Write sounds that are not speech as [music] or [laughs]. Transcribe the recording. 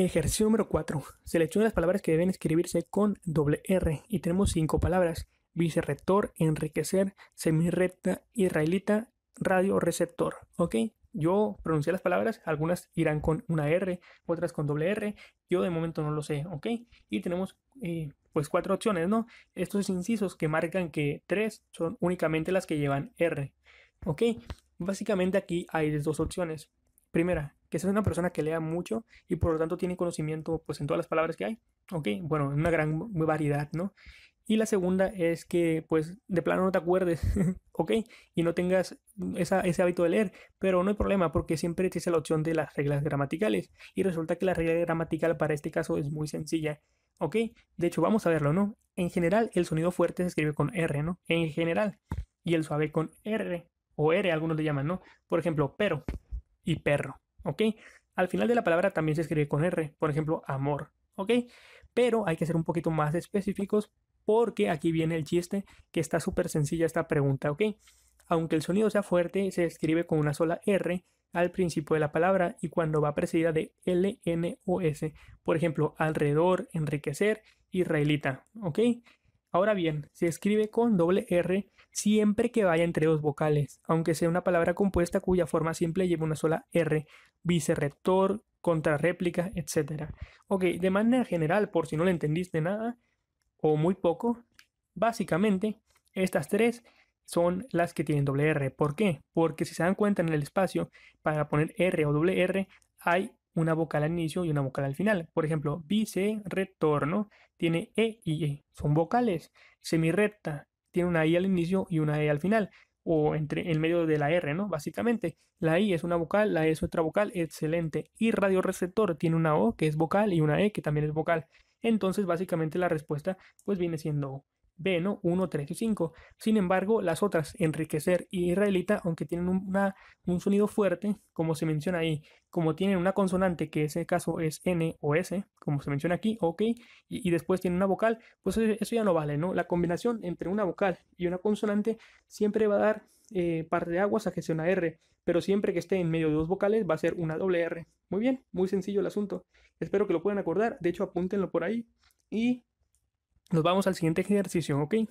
Ejercicio número 4. Selecciona las palabras que deben escribirse con doble R y tenemos cinco palabras. Vicerrector, enriquecer, semirrecta, israelita, radio receptor. ¿Ok? Yo pronuncié las palabras, algunas irán con una R, otras con doble R. Yo de momento no lo sé, ¿ok? Y tenemos eh, pues cuatro opciones, ¿no? Estos incisos que marcan que tres son únicamente las que llevan R, ¿ok? Básicamente aquí hay dos opciones. Primera, que sea una persona que lea mucho y por lo tanto tiene conocimiento pues en todas las palabras que hay, ¿ok? Bueno, una gran variedad, ¿no? Y la segunda es que pues de plano no te acuerdes, [laughs] ¿ok? Y no tengas ese hábito de leer, pero no hay problema porque siempre existe la opción de las reglas gramaticales y resulta que la regla gramatical para este caso es muy sencilla. ¿Ok? De hecho, vamos a verlo, ¿no? En general, el sonido fuerte se escribe con R, ¿no? En general. Y el suave con R. O R, algunos le llaman, ¿no? Por ejemplo, pero y perro. ¿ok? Al final de la palabra también se escribe con R, por ejemplo, amor, ¿ok? Pero hay que ser un poquito más específicos porque aquí viene el chiste que está súper sencilla esta pregunta, ¿ok? Aunque el sonido sea fuerte, se escribe con una sola R al principio de la palabra y cuando va precedida de L, N o S. por ejemplo, alrededor, enriquecer, israelita, ¿ok? Ahora bien, se escribe con doble R siempre que vaya entre dos vocales, aunque sea una palabra compuesta cuya forma simple lleve una sola R, vicerrector, contrarréplica, etc. Ok, de manera general, por si no le entendiste nada o muy poco, básicamente estas tres son las que tienen doble R. ¿Por qué? Porque si se dan cuenta en el espacio, para poner R o doble R hay una vocal al inicio y una vocal al final. Por ejemplo, vice, retorno, tiene E y E, son vocales. Semirrecta, tiene una I al inicio y una E al final, o entre en medio de la R, ¿no? Básicamente, la I es una vocal, la E es otra vocal, excelente. Y radioreceptor tiene una O que es vocal y una E que también es vocal. Entonces, básicamente la respuesta pues viene siendo B, ¿no? 1, 3 y 5. Sin embargo, las otras, Enriquecer y Israelita, aunque tienen un sonido fuerte, como se menciona ahí, como tienen una consonante, que en ese caso es N o S, como se menciona aquí, ok, y, después tienen una vocal, pues eso, ya no vale, ¿no? La combinación entre una vocal y una consonante siempre va a dar eh, par de aguas a que una R, pero siempre que esté en medio de dos vocales va a ser una doble R. Muy bien, muy sencillo el asunto. Espero que lo puedan acordar, de hecho apúntenlo por ahí. Y nos vamos al siguiente ejercicio, ¿ok?